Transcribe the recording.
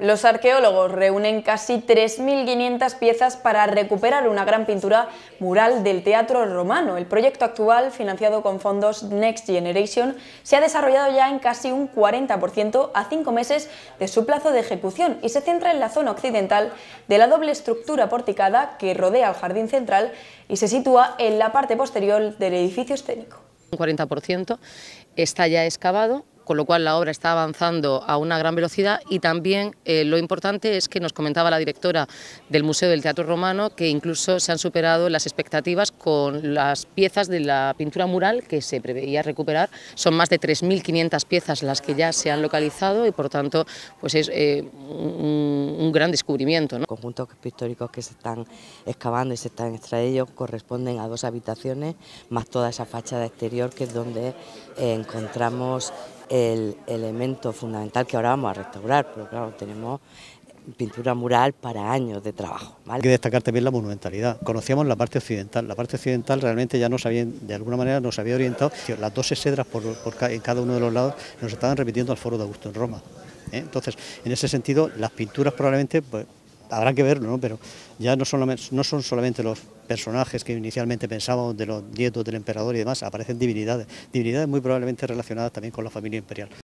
Los arqueólogos reúnen casi 3.500 piezas para recuperar una gran pintura mural del teatro romano. El proyecto actual, financiado con fondos Next Generation, se ha desarrollado ya en casi un 40% a cinco meses de su plazo de ejecución y se centra en la zona occidental de la doble estructura porticada que rodea el jardín central y se sitúa en la parte posterior del edificio escénico. Un 40% está ya excavado con lo cual la obra está avanzando a una gran velocidad y también eh, lo importante es que nos comentaba la directora del Museo del Teatro Romano que incluso se han superado las expectativas con las piezas de la pintura mural que se preveía recuperar. Son más de 3.500 piezas las que ya se han localizado y por tanto pues es eh, un, gran descubrimiento. ¿no? conjuntos pictóricos que se están excavando y se están extrayendo corresponden a dos habitaciones más toda esa fachada exterior que es donde eh, encontramos el elemento fundamental que ahora vamos a restaurar, pero claro, tenemos pintura mural para años de trabajo. Hay que destacar también la monumentalidad. Conocíamos la parte occidental. La parte occidental realmente ya nos había, de alguna manera nos había orientado. Las dos sedras en cada uno de los lados nos estaban repitiendo al Foro de Augusto en Roma. ¿eh? Entonces, en ese sentido, las pinturas probablemente pues, habrá que verlo, ¿no? pero ya no, no son solamente los personajes que inicialmente pensábamos de los nietos del emperador y demás, aparecen divinidades, divinidades muy probablemente relacionadas también con la familia imperial.